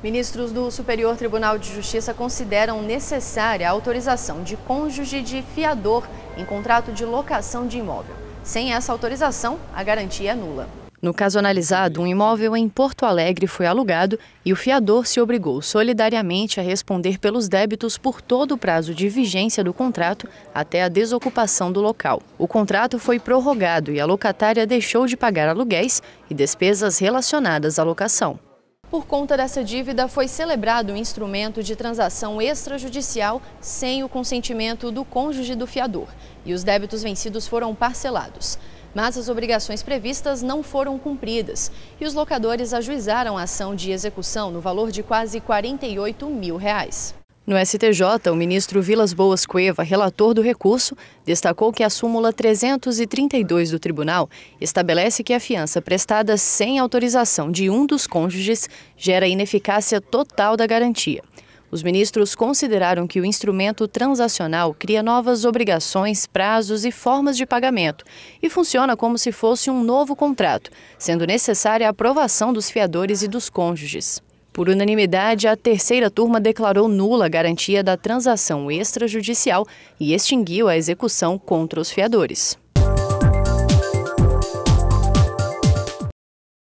Ministros do Superior Tribunal de Justiça consideram necessária a autorização de cônjuge de fiador em contrato de locação de imóvel. Sem essa autorização, a garantia é nula. No caso analisado, um imóvel em Porto Alegre foi alugado e o fiador se obrigou solidariamente a responder pelos débitos por todo o prazo de vigência do contrato até a desocupação do local. O contrato foi prorrogado e a locatária deixou de pagar aluguéis e despesas relacionadas à locação. Por conta dessa dívida, foi celebrado um instrumento de transação extrajudicial sem o consentimento do cônjuge do fiador e os débitos vencidos foram parcelados. Mas as obrigações previstas não foram cumpridas e os locadores ajuizaram a ação de execução no valor de quase 48 mil reais. No STJ, o ministro Vilas Boas Cueva, relator do recurso, destacou que a súmula 332 do tribunal estabelece que a fiança prestada sem autorização de um dos cônjuges gera ineficácia total da garantia. Os ministros consideraram que o instrumento transacional cria novas obrigações, prazos e formas de pagamento e funciona como se fosse um novo contrato, sendo necessária a aprovação dos fiadores e dos cônjuges. Por unanimidade, a terceira turma declarou nula a garantia da transação extrajudicial e extinguiu a execução contra os fiadores.